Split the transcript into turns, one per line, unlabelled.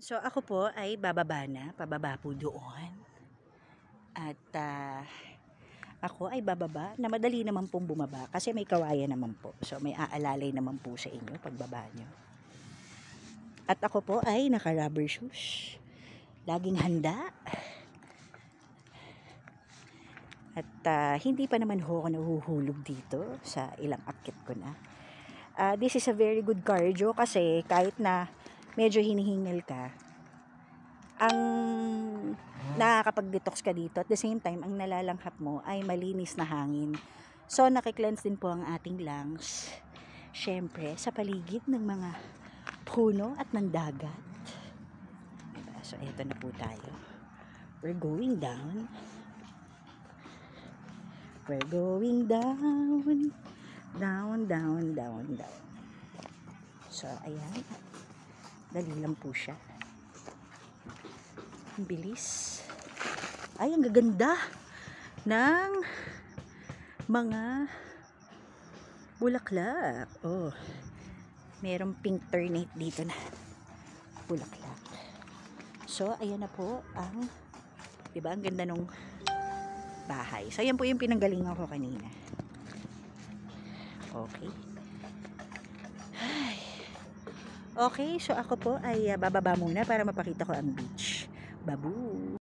So ako po ay bababa na, pababa po doon. At uh, ako ay bababa na madali naman pong bumaba kasi may kawayan naman po. So may aalalay naman po sa inyo pagbaba nyo. At ako po ay naka rubber shoes. Laging handa. At uh, hindi pa naman ho ako nahuhulog dito sa ilang akit ko na. Uh, this is a very good cardio kasi kahit na medyo hinihingal ka, ang nakakapag-detox ka dito, at the same time, ang nalalanghap mo ay malinis na hangin. So, nakiklense din po ang ating lungs. syempre sa paligid ng mga puno at ng dagat. Diba? So, eto na po tayo. We're going down. We're going down. Down, down, down, down. So, ayan. Dali lang po siya. Ang bilis. Ay, ang gaganda ng mga bulaklak. Oh, merong pink ternate dito na bulaklak. So, ayan na po ang, di ba, ang ganda nung
bahay. So, ayan po
yung pinanggalingan ko kanina. Okay. Okay, so ako po ay ah, bababa muna para mapakita ko ang beach. Babu!